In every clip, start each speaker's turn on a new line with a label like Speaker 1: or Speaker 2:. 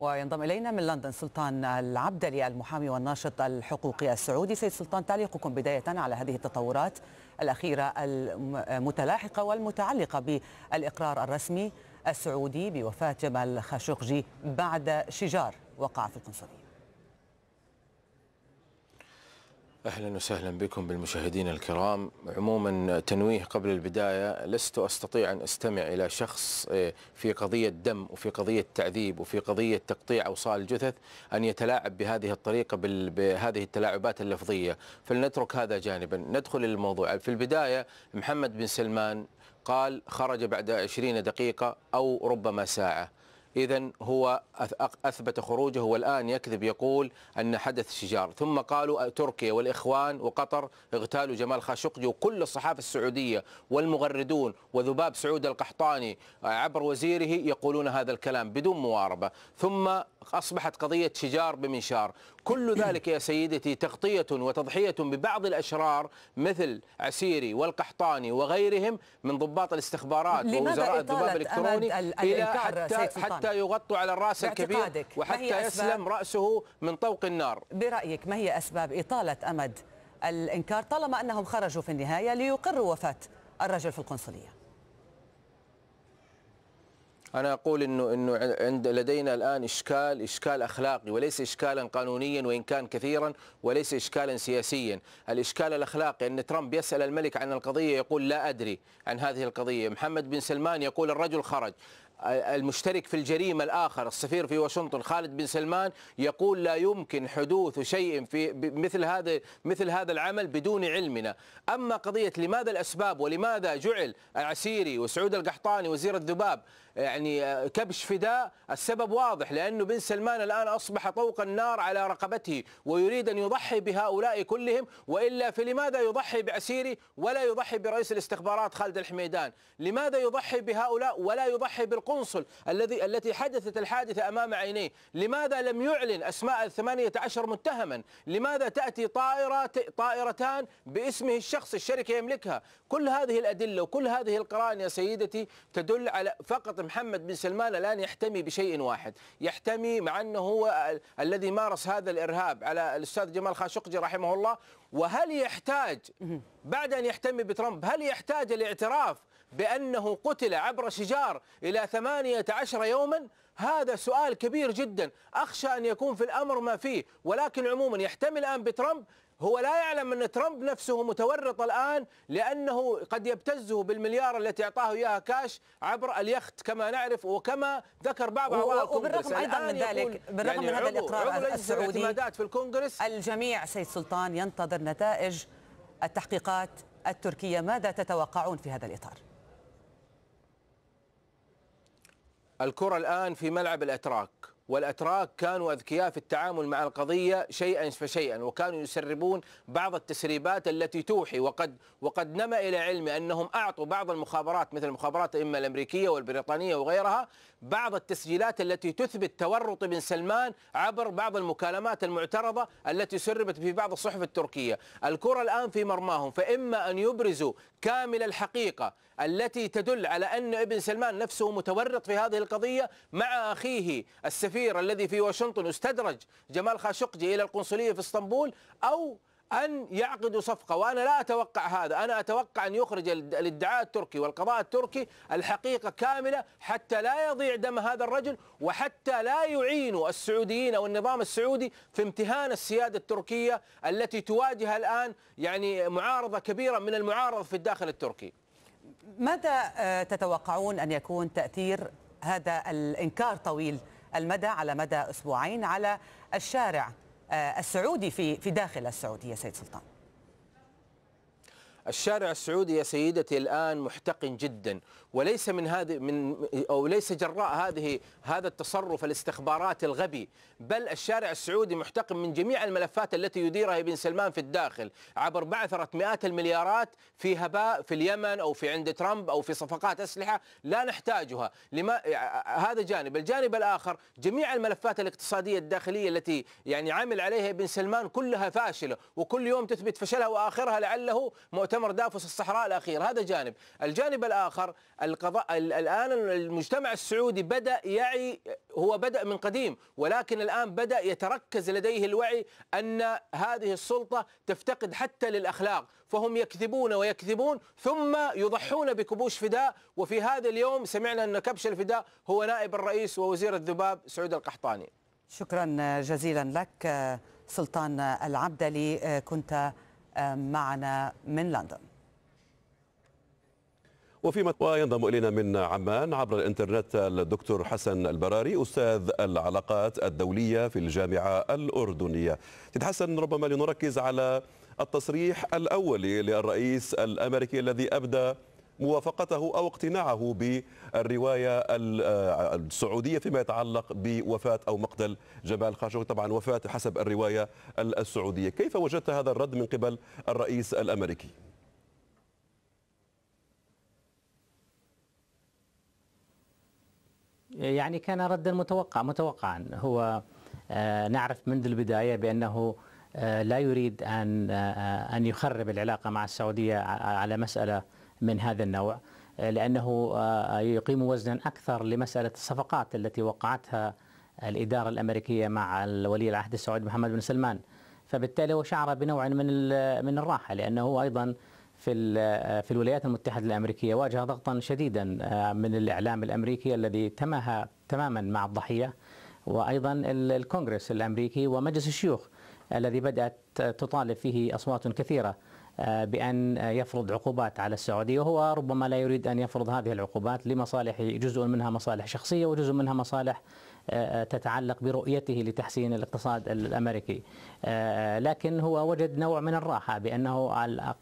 Speaker 1: وينضم إلينا من لندن سلطان العبدلي المحامي والناشط الحقوقي السعودي سيد سلطان تعليقكم بداية على هذه التطورات الأخيرة المتلاحقة والمتعلقة بالإقرار الرسمي السعودي بوفاة جمال خاشقجي بعد شجار وقع في القنصلية
Speaker 2: اهلا وسهلا بكم بالمشاهدين الكرام، عموما تنويه قبل البدايه لست استطيع ان استمع الى شخص آه، في قضيه دم وفي قضيه تعذيب وفي قضيه تقطيع اوصال الجثث ان يتلاعب بهذه الطريقه بهذه التلاعبات اللفظيه، فلنترك هذا جانبا، ندخل الموضوع، في البدايه محمد بن سلمان قال خرج بعد 20 دقيقه او ربما ساعه. إذا هو أثبت خروجه والآن يكذب يقول أن حدث شجار ثم قالوا تركيا والإخوان وقطر اغتالوا جمال خاشقجي وكل الصحافة السعودية والمغردون وذباب سعود القحطاني عبر وزيره يقولون هذا الكلام بدون مواربة ثم أصبحت قضية شجار بمنشار كل ذلك يا سيدتي تغطية وتضحية ببعض الأشرار مثل عسيري والقحطاني وغيرهم من ضباط الاستخبارات ووزراء الذباب الإلكتروني إلى حتى, حتى يغطوا على الرأس الكبير وحتى يسلم رأسه من طوق النار
Speaker 1: برأيك ما هي أسباب إطالة أمد الإنكار طالما أنهم خرجوا في النهاية ليقروا وفاة الرجل في القنصلية
Speaker 2: انا اقول انه انه عند لدينا الان اشكال اشكال اخلاقي وليس اشكالا قانونيا وان كان كثيرا وليس اشكالا سياسيا، الاشكال الاخلاقي ان ترامب يسال الملك عن القضيه يقول لا ادري عن هذه القضيه، محمد بن سلمان يقول الرجل خرج، المشترك في الجريمة الآخر السفير في واشنطن خالد بن سلمان يقول لا يمكن حدوث شيء في مثل هذا مثل هذا العمل بدون علمنا أما قضية لماذا الأسباب ولماذا جعل العسيري وسعود القحطاني وزير الذباب يعني كبش فداء السبب واضح لأنه بن سلمان الآن أصبح طوق النار على رقبته ويريد أن يضحي بهؤلاء كلهم وإلا فلماذا يضحي بعسيري ولا يضحي برئيس الاستخبارات خالد الحميدان لماذا يضحي بهؤلاء ولا يضحي بالقوة القنصل الذي التي حدثت الحادثة أمام عينيه لماذا لم يعلن أسماء الثمانية عشر متهما لماذا تأتي طائرة طائرتان باسمه الشخص الشركة يملكها كل هذه الأدلة وكل هذه القرائن يا سيدتي تدل على فقط محمد بن سلمان الآن يحتمي بشيء واحد يحتمي مع أنه هو الذي مارس هذا الإرهاب على الأستاذ جمال خاشقجي رحمه الله وهل يحتاج بعد أن يحتمي بترامب هل يحتاج الاعتراف بأنه قتل عبر شجار إلى 18 يوما هذا سؤال كبير جدا أخشى أن يكون في الأمر ما فيه ولكن عموما يحتمل الآن بترامب هو لا يعلم أن ترامب نفسه متورط الآن لأنه قد يبتزه بالمليار التي أعطاه إياها كاش عبر اليخت كما نعرف وكما ذكر بعض أعضاء وبالرغم أيضا من ذلك بالرغم يعني من هذا الإقرار السعودي في
Speaker 1: الكونغرس الجميع سيد سلطان ينتظر نتائج التحقيقات التركية ماذا تتوقعون في هذا الإطار؟
Speaker 2: الكرة الآن في ملعب الأتراك والأتراك كانوا أذكياء في التعامل مع القضية شيئا فشيئا وكانوا يسربون بعض التسريبات التي توحي وقد وقد نما إلى علمي أنهم أعطوا بعض المخابرات مثل المخابرات إما الأمريكية والبريطانية وغيرها بعض التسجيلات التي تثبت تورط بن سلمان عبر بعض المكالمات المعترضة التي سربت في بعض الصحف التركية الكرة الآن في مرماهم فإما أن يبرزوا كامل الحقيقة التي تدل على أن ابن سلمان نفسه متورط في هذه القضية مع أخيه السفير السفير الذي في واشنطن استدرج جمال خاشقجي إلى القنصلية في اسطنبول أو أن يعقدوا صفقة وأنا لا أتوقع هذا أنا أتوقع أن يخرج الادعاء التركي والقضاء التركي الحقيقة كاملة حتى لا يضيع دم هذا الرجل وحتى لا يعينوا السعوديين أو النظام السعودي في امتهان السيادة التركية التي تواجه الآن يعني معارضة كبيرة من المعارضة في الداخل التركي
Speaker 1: ماذا آه، تتوقعون أن يكون تأثير هذا الإنكار طويل المدى على مدى أسبوعين على الشارع آه، السعودي في في داخل السعودية سيد سلطان
Speaker 2: الشارع السعودي يا سيدتي الان محتقن جدا وليس من هذه من او ليس جراء هذه هذا التصرف الاستخبارات الغبي بل الشارع السعودي محتقن من جميع الملفات التي يديرها ابن سلمان في الداخل عبر بعثره مئات المليارات في هباء في اليمن او في عند ترامب او في صفقات اسلحه لا نحتاجها لما هذا جانب الجانب الاخر جميع الملفات الاقتصاديه الداخليه التي يعني عمل عليها ابن سلمان كلها فاشله وكل يوم تثبت فشلها واخرها لعله مؤتمر مؤتمر دافوس الصحراء الاخير هذا جانب الجانب الاخر القضاء الان المجتمع السعودي بدا يعي هو بدا من قديم ولكن الان بدا يتركز لديه الوعي ان هذه السلطه تفتقد حتى للاخلاق فهم يكذبون ويكذبون ثم يضحون بكبوش فداء وفي هذا اليوم سمعنا ان كبش الفداء هو نائب الرئيس ووزير الذباب سعود القحطاني
Speaker 1: شكرا جزيلا لك سلطان العبدلي كنت معنا من لندن
Speaker 3: وفيما ينضم الينا من عمان عبر الانترنت الدكتور حسن البراري استاذ العلاقات الدوليه في الجامعه الاردنيه. سيد حسن ربما لنركز على التصريح الاولي للرئيس الامريكي الذي ابدى موافقته أو اقتناعه بالرواية آه، السعودية فيما يتعلق بوفاة أو مقتل جمال خاشقجي طبعا وفاة حسب الرواية السعودية كيف وجدت هذا الرد من قبل الرئيس الأمريكي؟
Speaker 4: يعني كان ردا متوقع متوقعا هو آه، نعرف منذ البداية بأنه آه، لا يريد أن أن يخرب العلاقة مع السعودية على مسألة من هذا النوع آه، لأنه آه، آه، يقيم وزنا أكثر لمسألة الصفقات التي وقعتها الإدارة الأمريكية مع ولي العهد السعودي محمد بن سلمان فبالتالي هو شعر بنوع من من الراحة لأنه أيضا في في الولايات المتحده الامريكيه واجه ضغطا شديدا من الاعلام الامريكي الذي تماهى تماما مع الضحيه وايضا الكونغرس الامريكي ومجلس الشيوخ الذي بدات تطالب فيه اصوات كثيره آه، بأن يفرض عقوبات على السعودية وهو ربما لا يريد أن يفرض هذه العقوبات لمصالح جزء منها مصالح شخصية وجزء منها مصالح تتعلق برؤيته لتحسين الاقتصاد الامريكي آه، لكن هو وجد نوع من الراحه بانه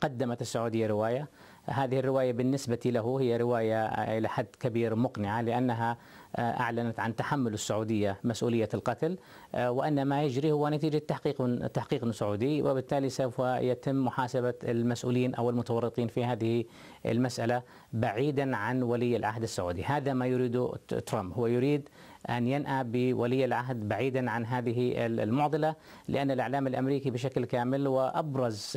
Speaker 4: قدمت السعوديه روايه هذه الروايه بالنسبه له هي روايه الى حد كبير مقنعه لانها آه، اعلنت عن تحمل السعوديه مسؤوليه القتل آه، وان ما يجري هو نتيجه تحقيق تحقيق سعودي وبالتالي سوف يتم محاسبه المسؤولين او المتورطين في هذه المساله بعيدا عن ولي العهد السعودي، هذا ما يريده ترامب، هو يريد أن ينأى بولي العهد بعيدا عن هذه المعضلة لأن الإعلام الأمريكي بشكل كامل وأبرز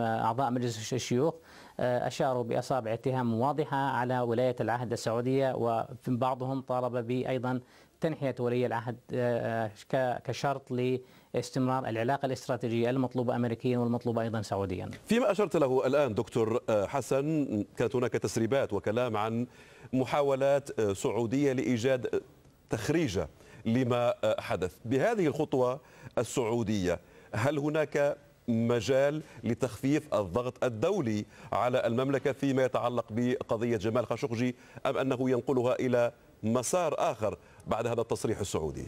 Speaker 4: أعضاء مجلس الشيوخ آه، أشاروا بأصابع اتهام واضحة على ولاية العهد السعودية وبعضهم طالب بأيضا تنحية ولي العهد آه، آه، كشرط لاستمرار العلاقة الاستراتيجية المطلوبة أمريكيا والمطلوبة أيضا سعوديا
Speaker 3: فيما أشرت له الآن دكتور حسن كانت هناك تسريبات وكلام عن محاولات سعودية لإيجاد تخريجه لما آه، حدث بهذه الخطوة السعودية هل هناك مجال لتخفيف الضغط الدولي على المملكة فيما يتعلق بقضية جمال خاشقجي أم أنه ينقلها إلى مسار آخر بعد هذا التصريح السعودي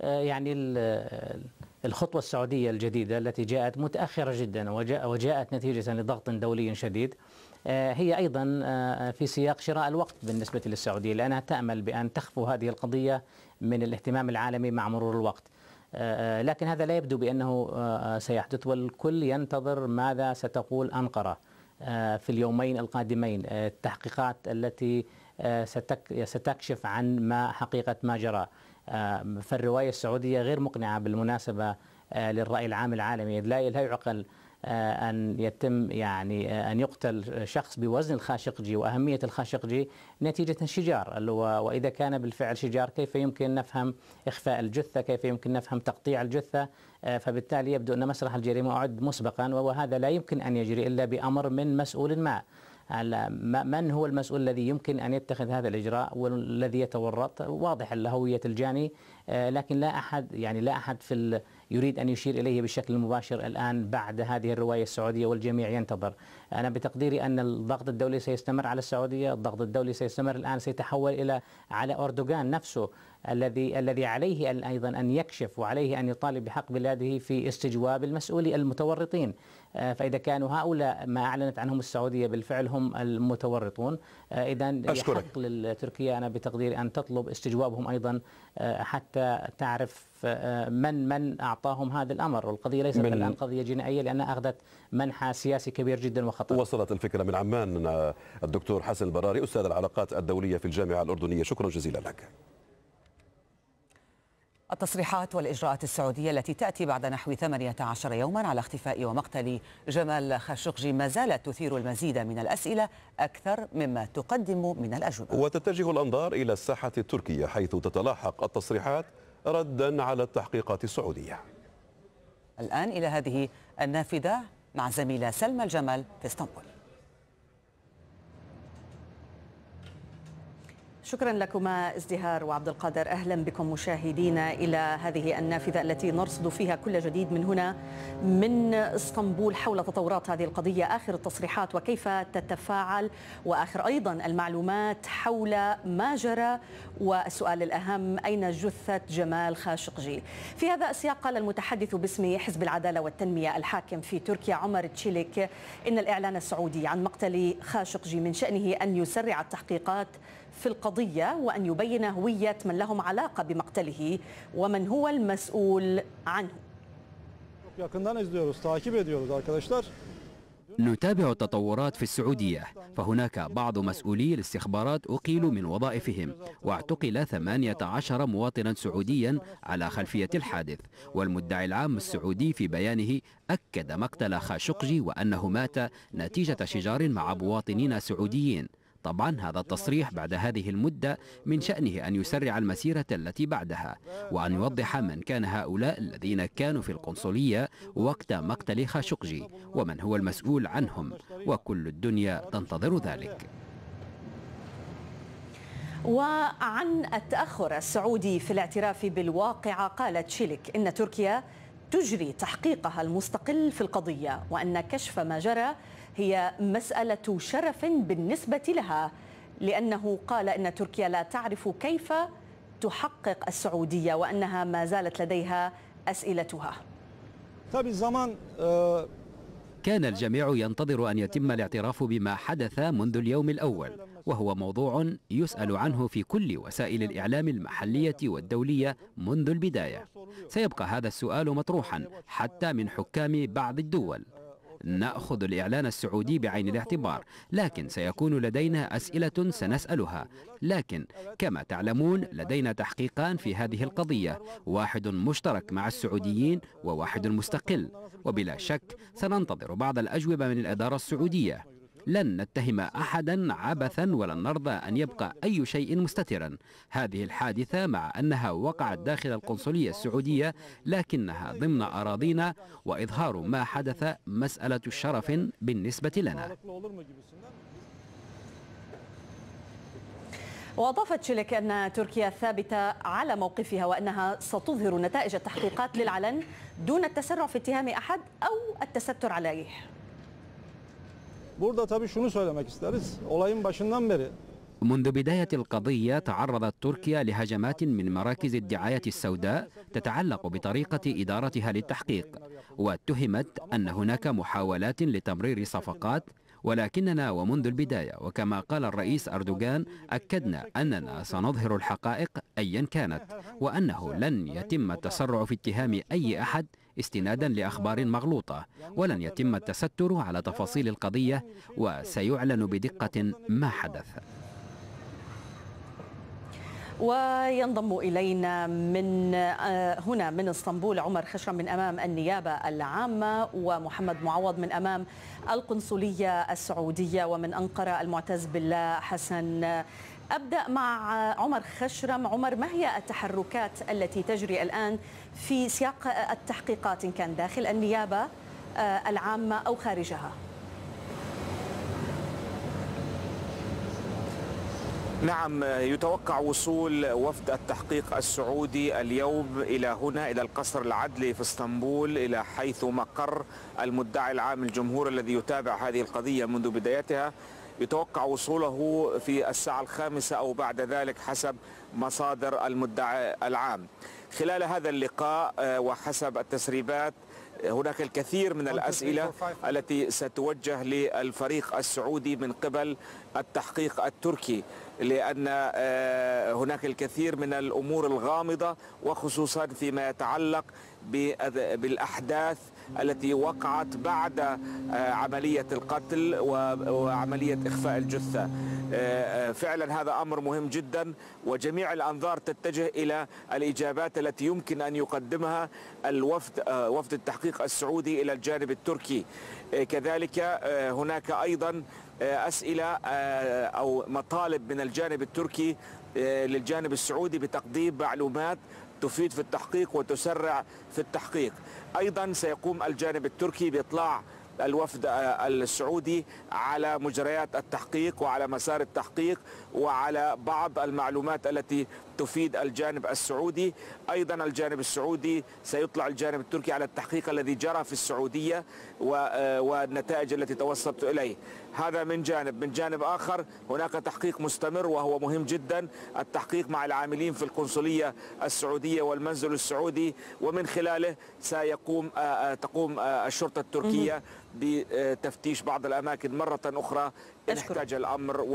Speaker 4: آه، يعني آه، الخطوة السعودية الجديدة التي جاءت متأخرة جدا وجاءت نتيجة لضغط دولي شديد آه، هي أيضا آه، في سياق شراء الوقت بالنسبة للسعودية لأنها تأمل بأن تخفو هذه القضية من الاهتمام العالمي مع مرور الوقت آه، لكن هذا لا يبدو بأنه سيحدث والكل ينتظر ماذا ستقول أنقرة في اليومين القادمين التحقيقات التي ستكشف عن ما حقيقة ما جرى فالرواية السعودية غير مقنعة بالمناسبة للرأي العام العالمي لا يعقل آه، أن يتم يعني آه، أن يقتل شخص بوزن الخاشقجي وأهمية الخاشقجي نتيجة شجار وإذا كان بالفعل شجار كيف يمكن نفهم إخفاء الجثة كيف يمكن نفهم تقطيع الجثة آه، فبالتالي يبدو أن مسرح الجريمة أعد مسبقا وهذا لا يمكن أن يجري إلا بأمر من مسؤول ما على من هو المسؤول الذي يمكن ان يتخذ هذا الاجراء والذي يتورط واضح هويه الجاني آه، لكن لا أحد يعني لا أحد في يريد أن يشير إليه بشكل مباشر الآن بعد هذه الرواية السعودية والجميع ينتظر أنا بتقديري أن الضغط الدولي سيستمر على السعودية الضغط الدولي سيستمر الآن سيتحول إلى على أردوغان نفسه الذي الذي عليه أن أيضا أن يكشف وعليه أن يطالب بحق بلاده في استجواب المسؤولي المتورطين آه، فإذا كانوا هؤلاء ما أعلنت عنهم السعودية بالفعل هم المتورطون آه، إذا يحق لتركيا أنا بتقديري أن تطلب استجوابهم أيضا حتى تعرف آه، من من اعطاهم هذا الامر والقضيه ليست الان قضيه جنائيه لانها اخذت منحى سياسي كبير جدا وخطر وصلت الفكره من
Speaker 3: عمان آه، الدكتور حسن البراري استاذ العلاقات الدوليه في الجامعه الاردنيه شكرا جزيلا لك
Speaker 1: التصريحات والإجراءات السعودية التي تأتي بعد نحو 18 يوما على اختفاء ومقتل جمال خاشقجي ما زالت تثير المزيد من الأسئلة أكثر مما تقدم من الأجوبة
Speaker 3: وتتجه الأنظار إلى الساحة التركية حيث تتلاحق التصريحات ردا على التحقيقات السعودية
Speaker 1: الآن إلى هذه النافذة مع زميلة سلمى الجمل في اسطنبول
Speaker 5: شكرا لكما ازدهار وعبد القادر أهلا بكم مشاهدينا إلى هذه النافذة التي نرصد فيها كل جديد من هنا من اسطنبول حول تطورات هذه القضية آخر التصريحات وكيف تتفاعل وآخر أيضا المعلومات حول ما جرى والسؤال الأهم أين جثة جمال خاشقجي في هذا السياق قال المتحدث باسم حزب العدالة والتنمية الحاكم في تركيا عمر تشيليك إن الإعلان السعودي عن مقتل خاشقجي من شأنه أن يسرع التحقيقات في القضية وأن يبين هوية من لهم علاقة بمقتله ومن هو المسؤول عنه
Speaker 6: نتابع التطورات في السعودية فهناك بعض مسؤولي الاستخبارات أقيلوا من وظائفهم واعتقل 18 مواطنا سعوديا على خلفية الحادث والمدعي العام السعودي في بيانه أكد مقتل خاشقجي وأنه مات نتيجة شجار مع مواطنين سعوديين طبعا هذا التصريح بعد هذه المدة من شأنه أن يسرع المسيرة التي بعدها وأن يوضح من كان هؤلاء الذين كانوا في القنصلية وقت مقتل خاشقجي ومن هو المسؤول عنهم وكل الدنيا تنتظر ذلك
Speaker 5: وعن التأخر السعودي في الاعتراف بالواقعة قالت شيلك إن تركيا تجري تحقيقها المستقل في القضية وأن كشف ما جرى هي مسألة شرف بالنسبة لها لأنه قال أن تركيا لا تعرف كيف تحقق السعودية وأنها ما زالت لديها أسئلتها
Speaker 6: طيب، آه، كان الجميع ينتظر أن يتم الاعتراف بما حدث منذ اليوم الأول وهو موضوع يسأل عنه في كل وسائل الإعلام المحلية والدولية منذ البداية سيبقى هذا السؤال مطروحا حتى من حكام بعض الدول نأخذ الإعلان السعودي بعين الاعتبار لكن سيكون لدينا أسئلة سنسألها لكن كما تعلمون لدينا تحقيقان في هذه القضية واحد مشترك مع السعوديين وواحد مستقل وبلا شك سننتظر بعض الأجوبة من الإدارة السعودية لن نتهم أحدا عبثا ولن نرضى أن يبقى أي شيء مستترا هذه الحادثة مع أنها وقعت داخل القنصلية السعودية لكنها ضمن أراضينا وإظهار ما حدث مسألة شرف بالنسبة لنا
Speaker 5: وأضافت شلك أن تركيا ثابتة على موقفها وأنها ستظهر نتائج التحقيقات للعلن دون التسرع في اتهام أحد أو التستر عليه Burada tabii şunu
Speaker 3: söylemek isteriz. Olayın başından beri
Speaker 6: منذ بداية القضية تعرضت تركيا لهجمات من مراكز الدعاية السوداء تتعلق بطريقة إدارتها للتحقيق واتهمت أن هناك محاولات لتمرير صفقات ولكننا ومنذ البداية وكما قال الرئيس أردوغان أكدنا أننا سنظهر الحقائق أيا كانت وأنه لن يتم التسرع في اتهام أي أحد استنادا لأخبار مغلوطة ولن يتم التستر على تفاصيل القضية وسيعلن بدقة ما حدث
Speaker 5: وينضم إلينا من آه، هنا من اسطنبول عمر خشم من أمام النيابة العامة ومحمد معوض من أمام القنصلية السعودية ومن أنقرة المعتز بالله حسن أبدأ مع عمر خشرم عمر ما هي التحركات التي تجري الآن في سياق التحقيقات إن كان داخل النيابة آه، العامة أو خارجها
Speaker 7: نعم يتوقع وصول وفد التحقيق السعودي اليوم إلى هنا إلى القصر العدلي في اسطنبول إلى حيث مقر المدعي العام الجمهور الذي يتابع هذه القضية منذ بدايتها يتوقع وصوله في الساعة الخامسة أو بعد ذلك حسب مصادر المدعي العام خلال هذا اللقاء آه، وحسب التسريبات هناك الكثير من الأسئلة التي ستوجه للفريق السعودي من قبل التحقيق التركي لأن آه، هناك الكثير من الأمور الغامضة وخصوصا فيما يتعلق بالأحداث التي وقعت بعد آه، عملية القتل وعملية إخفاء الجثة آه، آه، فعلا هذا أمر مهم جدا وجميع الأنظار تتجه إلى الإجابات التي يمكن أن يقدمها الوفد وفد التحقيق السعودي إلى الجانب التركي كذلك هناك أيضا أسئلة أو مطالب من الجانب التركي للجانب السعودي بتقديم معلومات تفيد في التحقيق وتسرع في التحقيق أيضا سيقوم الجانب التركي بإطلاع الوفد آه، السعودي على مجريات التحقيق وعلى مسار التحقيق وعلى بعض المعلومات التي تفيد الجانب السعودي أيضا الجانب السعودي سيطلع الجانب التركي على التحقيق الذي جرى في السعودية آه، والنتائج التي توصلت إليه هذا من جانب من جانب آخر هناك تحقيق مستمر وهو مهم جدا التحقيق مع العاملين في القنصلية السعودية والمنزل السعودي ومن خلاله سيقوم آه، آه، تقوم الشرطة التركية بتفتيش بعض الأماكن مرة أخرى إن احتاج الأمر